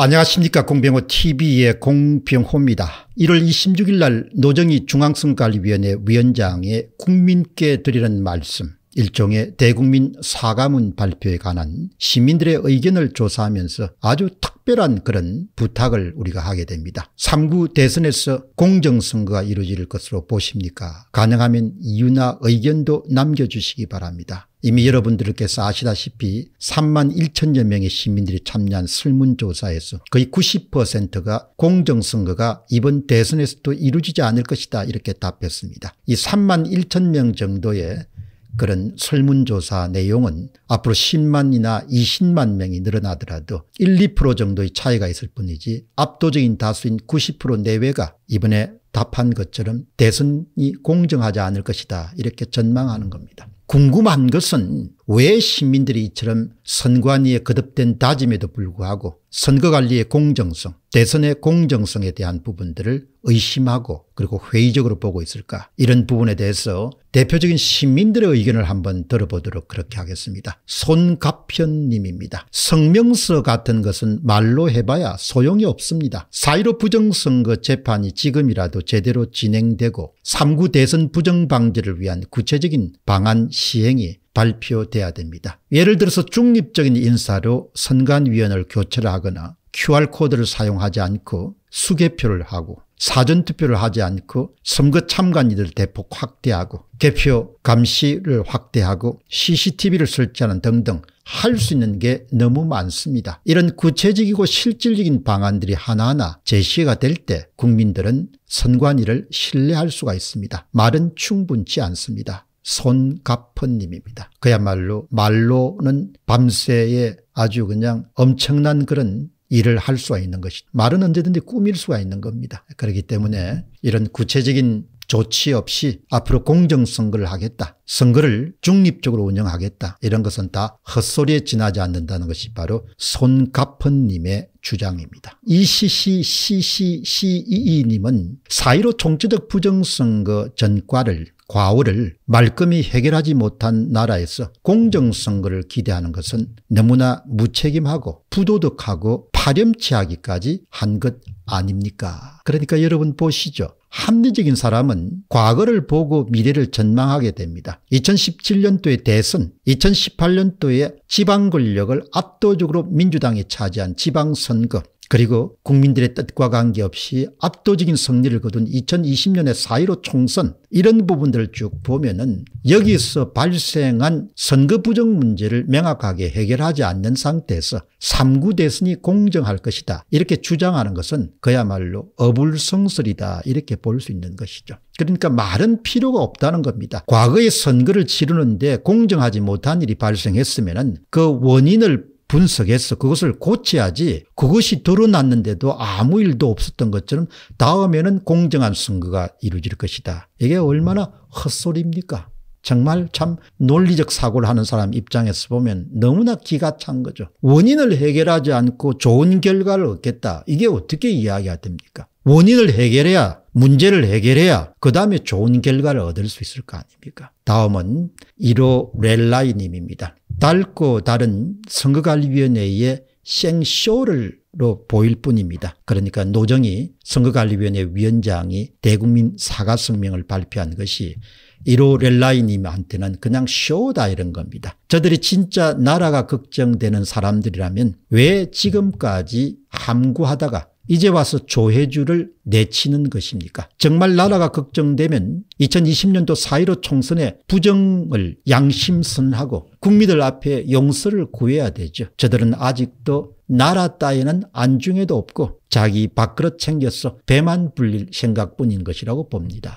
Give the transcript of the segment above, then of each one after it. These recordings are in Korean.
안녕하십니까 공병호 tv의 공병호입니다. 1월 26일 날 노정희 중앙선관위원회 리 위원장의 국민께 드리는 말씀 일종의 대국민 사과문 발표에 관한 시민들의 의견을 조사하면서 아주 특별한 그런 부탁을 우리가 하게 됩니다. 3구 대선에서 공정선거가 이루어질 것으로 보십니까? 가능하면 이유나 의견도 남겨주시기 바랍니다. 이미 여러분들께서 아시다시피 3만 1천여 명의 시민들이 참여한 설문조사에서 거의 90%가 공정선거가 이번 대선에서도 이루어지지 않을 것이다 이렇게 답했습니다. 이 3만 1천 명 정도의 그런 설문조사 내용은 앞으로 10만이나 20만 명이 늘어나더라도 1, 2% 정도의 차이가 있을 뿐이지 압도적인 다수인 90% 내외가 이번에 답한 것처럼 대선이 공정하지 않을 것이다 이렇게 전망하는 겁니다. 궁금한 것은 왜 시민들이 이처럼 선관위의 거듭된 다짐에도 불구하고 선거관리의 공정성 대선의 공정성에 대한 부분들을 의심하고 그리고 회의적으로 보고 있을까 이런 부분에 대해서 대표적인 시민들의 의견을 한번 들어보도록 그렇게 하겠습니다. 손갑현님입니다 성명서 같은 것은 말로 해봐야 소용이 없습니다. 사1로 부정선거 재판이 지금이라도 제대로 진행되고 3구 대선 부정방지를 위한 구체적인 방안 시행이 발표돼야 됩니다. 예를 들어서 중립적인 인사로 선관위원을 교체를 하거나 QR코드를 사용하지 않고 수개표를 하고 사전투표를 하지 않고 선거 참관인들 대폭 확대하고 개표 감시를 확대하고 cctv를 설치하는 등등 할 수 있는 게 너무 많습니다. 이런 구체적이고 실질적인 방안들이 하나하나 제시가 될 때 국민들은 선관위를 신뢰할 수가 있습니다. 말은 충분치 않습니다. 손갑포님입니다 그야말로 말로는 밤새에 아주 그냥 엄청난 그런 일을 할 수가 있는 것이 말은 언제든지 꾸밀 수가 있는 겁니다. 그렇기 때문에 이런 구체적인 조치 없이 앞으로 공정선거를 하겠다. 선거를 중립적으로 운영하겠다. 이런 것은 다 헛소리에 지나지 않는다는 것이 바로 손갑헌님의 주장입니다. 이시시시시시이이님은 e e 4.15 총체적 부정선거 전과를 과오를 말끔히 해결하지 못한 나라에서 공정선거를 기대하는 것은 너무나 무책임하고 부도덕하고 파렴치하기까지 한 것 아닙니까? 그러니까 여러분 보시죠. 합리적인 사람은 과거를 보고 미래를 전망하게 됩니다. 2 0 1 7년도에 대선, 2 0 1 8년도에 지방 권력을 압도적으로 민주당이 차지한 지방선거, 그리고 국민들의 뜻과 관계없이 압도적인 승리를 거둔 2020년의 4.15 총선 이런 부분들을 쭉 보면 은 여기서 발생한 선거 부정 문제를 명확하게 해결하지 않는 상태에서 3구 대선이 공정할 것이다 이렇게 주장하는 것은 그야말로 어불성설이다 이렇게 볼 수 있는 것이죠. 그러니까 말은 필요가 없다는 겁니다. 과거에 선거를 치르는데 공정하지 못한 일이 발생했으면 그 원인을 분석해서 그것을 고쳐야지 그것이 드러났는데도 아무 일도 없었던 것처럼 다음에는 공정한 선거가 이루어질 것이다. 이게 얼마나 헛소리입니까? 정말 참 논리적 사고를 하는 사람 입장에서 보면 너무나 기가 찬 거죠. 원인을 해결하지 않고 좋은 결과를 얻겠다. 이게 어떻게 이야기가 됩니까? 원인을 해결해야 문제를 해결해야 그 다음에 좋은 결과를 얻을 수 있을 거 아닙니까? 다음은 1호 렐라이 님입니다. 닳고 다른 선거관리위원회의 생쇼를로 보일 뿐입니다. 그러니까 노정이 선거관리위원회 위원장이 대국민 사과 성명을 발표한 것이 1호 렐라이님한테는 그냥 쇼다 이런 겁니다. 저들이 진짜 나라가 걱정되는 사람들이라면 왜 지금까지 함구하다가 이제 와서 조혜주를 내치는 것입니까? 정말 나라가 걱정되면 2020년도 4.15 총선에 부정을 양심선하고 국민들 앞에 용서를 구해야 되죠. 저들은 아직도 나라 따위는 안중에도 없고 자기 밥그릇 챙겨서 배만 불릴 생각뿐인 것이라고 봅니다.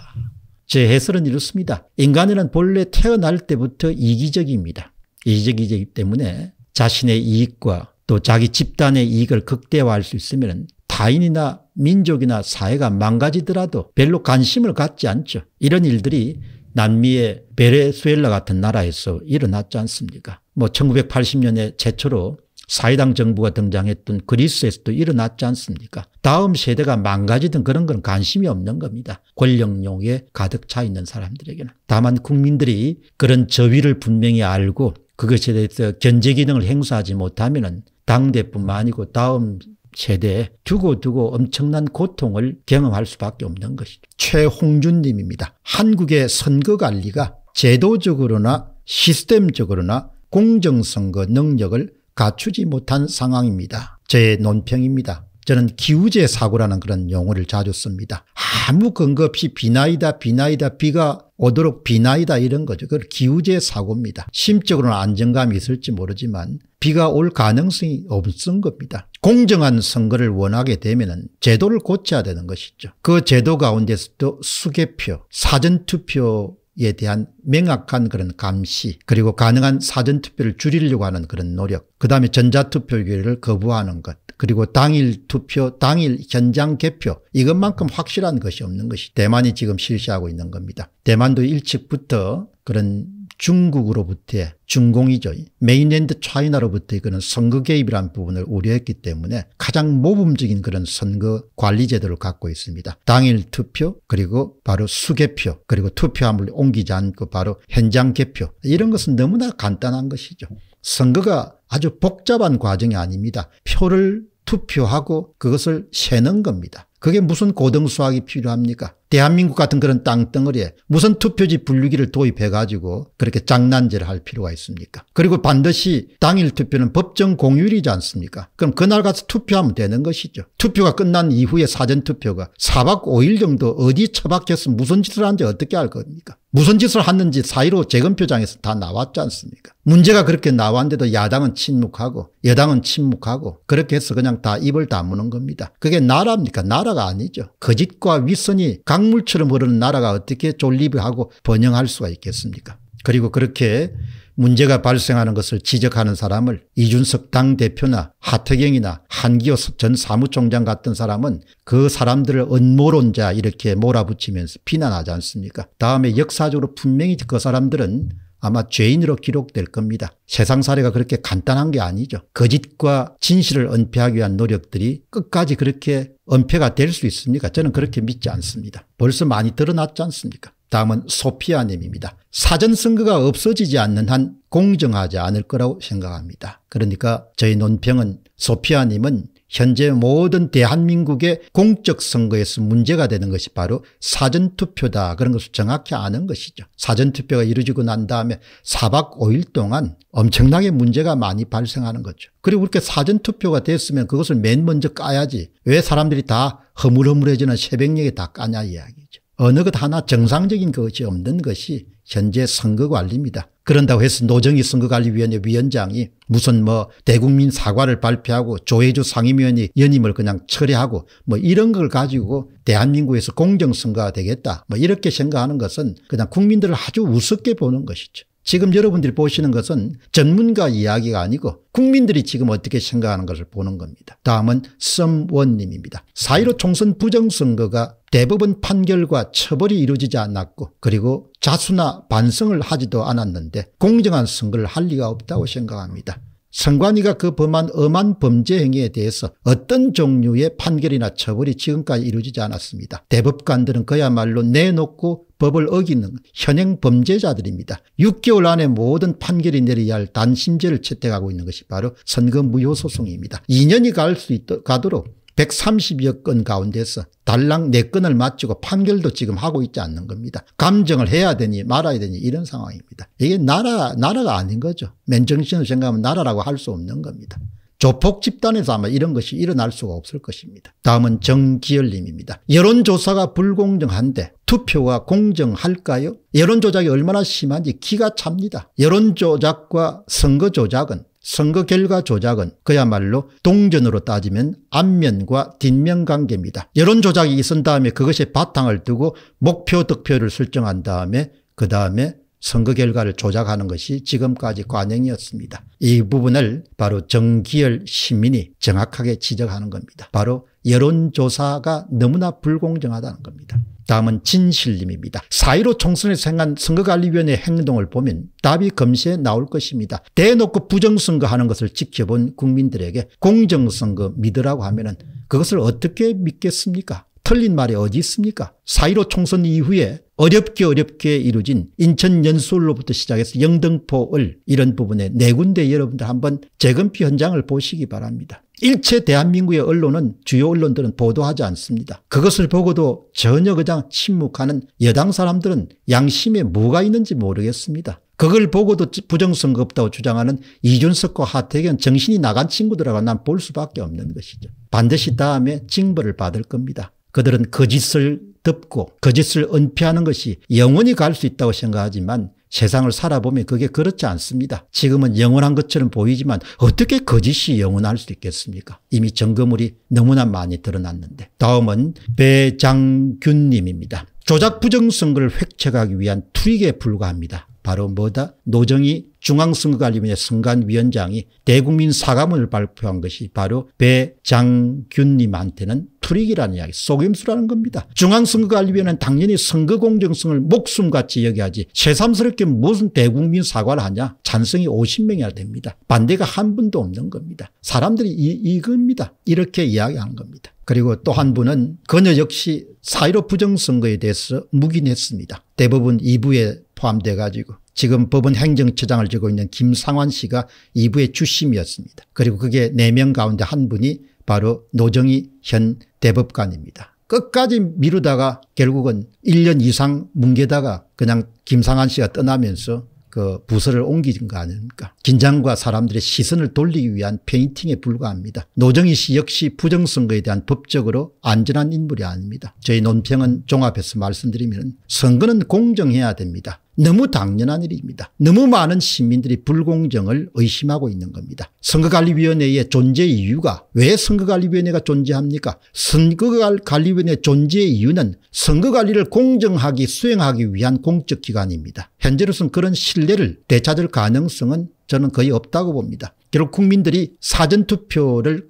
제 해설은 이렇습니다. 인간이 본래 태어날 때부터 이기적입니다. 이기적이기 때문에 자신의 이익과 또 자기 집단의 이익을 극대화할 수 있으면 타인이나 민족이나 사회가 망가지더라도 별로 관심을 갖지 않죠. 이런 일들이 남미의 베레수엘라 같은 나라에서 일어났지 않습니까? 뭐 1980년에 최초로 사회당 정부가 등장했던 그리스에서도 일어났지 않습니까? 다음 세대가 망가지든 그런 건 관심이 없는 겁니다. 권력용에 가득 차 있는 사람들에게는. 다만 국민들이 그런 저위를 분명히 알고 그것에 대해서 견제 기능을 행사하지 못하면 당대뿐만 아니고 다음 세대에 두고두고 엄청난 고통을 경험할 수밖에 없는 것이죠. 최홍준 님입니다. 한국의 선거관리가 제도적으로나 시스템적으로나 공정선거 능력을 갖추지 못한 상황입니다. 제 논평입니다. 저는 기우제 사고라는 그런 용어를 자주 씁니다. 아무 근거 없이 비나이다 비나이다 비가 오도록 비나이다 이런 거죠. 그걸 기우제 사고입니다. 심적으로는 안정감이 있을지 모르지만 비가 올 가능성이 없은 겁니다. 공정한 선거를 원하게 되면 제도를 고쳐야 되는 것이죠. 그 제도 가운데서도 수개표 사전투표 에 대한 명확한 그런 감시 그리고 가능한 사전투표를 줄이려고 하는 그런 노력 그 다음에 전자투표기를 거부하는 것 그리고 당일 투표 당일 현장 개표 이것만큼 확실한 것이 없는 것이 대만이 지금 실시하고 있는 겁니다. 대만도 일찍부터 그런 중국으로부터의 중공이죠. 메인랜드 차이나로부터의 그런 선거 개입이란 부분을 우려했기 때문에 가장 모범적인 그런 선거 관리 제도를 갖고 있습니다. 당일 투표 그리고 바로 수개표 그리고 투표함을 옮기지 않고 바로 현장 개표 이런 것은 너무나 간단한 것이죠. 선거가 아주 복잡한 과정이 아닙니다. 표를 투표하고 그것을 세는 겁니다. 그게 무슨 고등수학이 필요합니까? 대한민국 같은 그런 땅덩어리에 무슨 투표지 분류기를 도입해 가지고 그렇게 장난질을 할 필요가 있습니까 그리고 반드시 당일 투표는 법정 공휴일이지 않습니까 그럼 그날 가서 투표하면 되는 것이죠 투표가 끝난 이후에 사전투표가 4박 5일 정도 어디 처박혀서 무슨 짓을 하는지 어떻게 알 겁니까 무슨 짓을 하는지 사이로 재검표장에서 다 나왔지 않습니까 문제가 그렇게 나왔는데도 야당은 침묵하고 여당은 침묵하고 그렇게 해서 그냥 다 입을 다무는 겁니다 그게 나라입니까 나라가 아니죠 거짓과 윗선이 강 강물처럼 흐르는 나라가 어떻게 존립하고 번영할 수가 있겠습니까? 그리고 그렇게 문제가 발생하는 것을 지적하는 사람을 이준석 당대표나 하태경이나 한기호 전 사무총장 같은 사람은 그 사람들을 언모론자 이렇게 몰아붙이면서 비난하지 않습니까? 다음에 역사적으로 분명히 그 사람들은 아마 죄인으로 기록될 겁니다. 세상 사례가 그렇게 간단한 게 아니죠. 거짓과 진실을 은폐하기 위한 노력들이 끝까지 그렇게 은폐가 될 수 있습니까? 저는 그렇게 믿지 않습니다. 벌써 많이 드러났지 않습니까? 다음은 소피아님입니다. 사전 선거가 없어지지 않는 한 공정하지 않을 거라고 생각합니다. 그러니까 저희 논평은 소피아님은 현재 모든 대한민국의 공적 선거에서 문제가 되는 것이 바로 사전투표다 그런 것을 정확히 아는 것이죠. 사전투표가 이루어지고 난 다음에 4박 5일 동안 엄청나게 문제가 많이 발생하는 거죠. 그리고 그렇게 사전투표가 됐으면 그것을 맨 먼저 까야지 왜 사람들이 다 허물허물해지는 새벽녘에 다 까냐 이야기죠. 어느 것 하나 정상적인 것이 없는 것이 현재 선거관리입니다. 그런다고 해서 노정희 선거관리위원회 위원장이 무슨 뭐 대국민 사과를 발표하고 조혜주 상임위원이 연임을 그냥 철회하고 뭐 이런 걸 가지고 대한민국에서 공정선거가 되겠다 뭐 이렇게 생각하는 것은 그냥 국민들을 아주 우습게 보는 것이죠. 지금 여러분들이 보시는 것은 전문가 이야기가 아니고 국민들이 지금 어떻게 생각하는 것을 보는 겁니다. 다음은 썸원님입니다. 4.15 총선 부정선거가 대법원 판결과 처벌이 이루어지지 않았고 그리고 자수나 반성을 하지도 않았는데 공정한 선거를 할 리가 없다고 생각합니다. 선관위가 그 범한 엄한 범죄 행위에 대해서 어떤 종류의 판결이나 처벌이 지금까지 이루어지지 않았습니다. 대법관들은 그야말로 내놓고 법을 어기는 현행 범죄자들입니다. 6개월 안에 모든 판결이 내려야 할 단심제를 채택하고 있는 것이 바로 선거 무효 소송입니다. 2년이 갈 수 있도록 가도록 130여 건 가운데서 달랑 4건을 맞추고 판결도 지금 하고 있지 않는 겁니다. 감정을 해야 되니 말아야 되니 이런 상황입니다. 이게 나라, 나라가 아닌 거죠. 맨정신으로 생각하면 나라라고 할 수 없는 겁니다. 조폭 집단에서 아마 이런 것이 일어날 수가 없을 것입니다. 다음은 정기열님입니다. 여론조사가 불공정한데 투표가 공정할까요? 여론조작이 얼마나 심한지 기가 찹니다. 여론조작과 선거조작은 선거 결과 조작은 그야말로 동전으로 따지면 앞면과 뒷면 관계입니다. 여론 조작이 있은 다음에 그것에 바탕을 두고 목표 득표를 설정한 다음에 그 다음에 선거 결과를 조작하는 것이 지금까지 관행이었습니다. 이 부분을 바로 정기열 시민이 정확하게 지적하는 겁니다. 바로 여론조사가 너무나 불공정하다는 겁니다. 다음은 진실님입니다. 4.15총선에생한 선거관리위원회 행동을 보면 답이 검시에 나올 것입니다. 대놓고 부정선거하는 것을 지켜본 국민들에게 공정선거 믿으라고 하면 은 그것을 어떻게 믿겠습니까? 틀린 말이 어디 있습니까? 4.15 총선 이후에 어렵게 어렵게 이루어진 인천 연수로부터 시작해서 영등포을 이런 부분에 네 군데 여러분들 한번 재검표 현장을 보시기 바랍니다. 일체 대한민국의 언론은 주요 언론들은 보도하지 않습니다. 그것을 보고도 전혀 그냥 침묵하는 여당 사람들은 양심에 뭐가 있는지 모르겠습니다. 그걸 보고도 부정선거 없다고 주장하는 이준석과 하태경 정신이 나간 친구들하고 난 볼 수밖에 없는 것이죠. 반드시 다음에 징벌을 받을 겁니다. 그들은 거짓을 그 덮고 거짓을 그 은폐하는 것이 영원히 갈 수 있다고 생각하지만 세상을 살아보면 그게 그렇지 않습니다. 지금은 영원한 것처럼 보이지만 어떻게 거짓이 그 영원할 수 있겠습니까? 이미 증거물이 너무나 많이 드러났는데. 다음은 배장균 님입니다. 조작 부정 선거를 획책하기 위한 투익에 불과합니다. 바로 뭐다? 노정이 중앙선거관리위원회 선관위원장이 대국민 사과문을 발표한 것이 바로 배장균님한테는 트릭이라는 이야기 속임수라는 겁니다. 중앙선거관리위원회는 당연히 선거 공정성을 목숨같이 여겨야지 새삼스럽게 무슨 대국민 사과를 하냐 찬성이 5 0명이야 됩니다. 반대가 한 분도 없는 겁니다. 사람들이 이, 이겁니다. 이렇게 이야기한 겁니다. 그리고 또 한 분은 그녀 역시 사이로 부정선거에 대해서 묵인했습니다. 대부분 2부에 포함돼 가지고 지금 법원 행정처장을 지고 있는 김상환 씨가 2부의 주심이었습니다. 그리고 그게 4명 가운데 한 분이 바로 노정희 현 대법관입니다. 끝까지 미루다가 결국은 1년 이상 뭉개다가 그냥 김상환 씨가 떠나면서 그 부서를 옮기는 거 아닙니까 긴장과 사람들의 시선을 돌리기 위한 페인팅에 불과합니다. 노정희 씨 역시 부정선거에 대한 법적으로 안전한 인물이 아닙니다. 저희 논평은 종합해서 말씀드리면 선거는 공정해야 됩니다. 너무 당연한 일입니다. 너무 많은 시민들이 불공정을 의심하고 있는 겁니다. 선거관리위원회의 존재 이유가 왜 선거관리위원회가 존재합니까? 선거관리위원회 존재 이유는 선거관리를 공정하게 수행하기 위한 공적기관입니다. 현재로서는 그런 신뢰를 되찾을 가능성은 저는 거의 없다고 봅니다. 결국 국민들이 사전투표를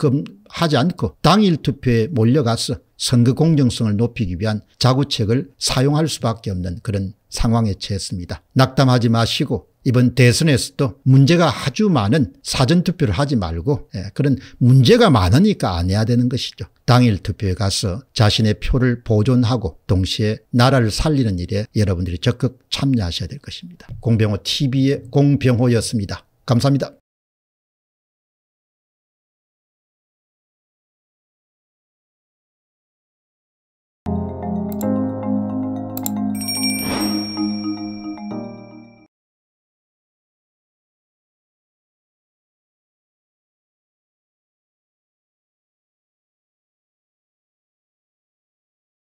하지 않고 당일투표에 몰려가서 선거 공정성을 높이기 위한 자구책을 사용할 수밖에 없는 그런 상황에 처했습니다. 낙담하지 마시고 이번 대선에서도 문제가 아주 많은 사전투표를 하지 말고 예, 그런 문제가 많으니까 안 해야 되는 것이죠. 당일 투표에 가서 자신의 표를 보존하고 동시에 나라를 살리는 일에 여러분들이 적극 참여하셔야 될 것입니다. 공병호 TV의 공병호였습니다. 감사합니다.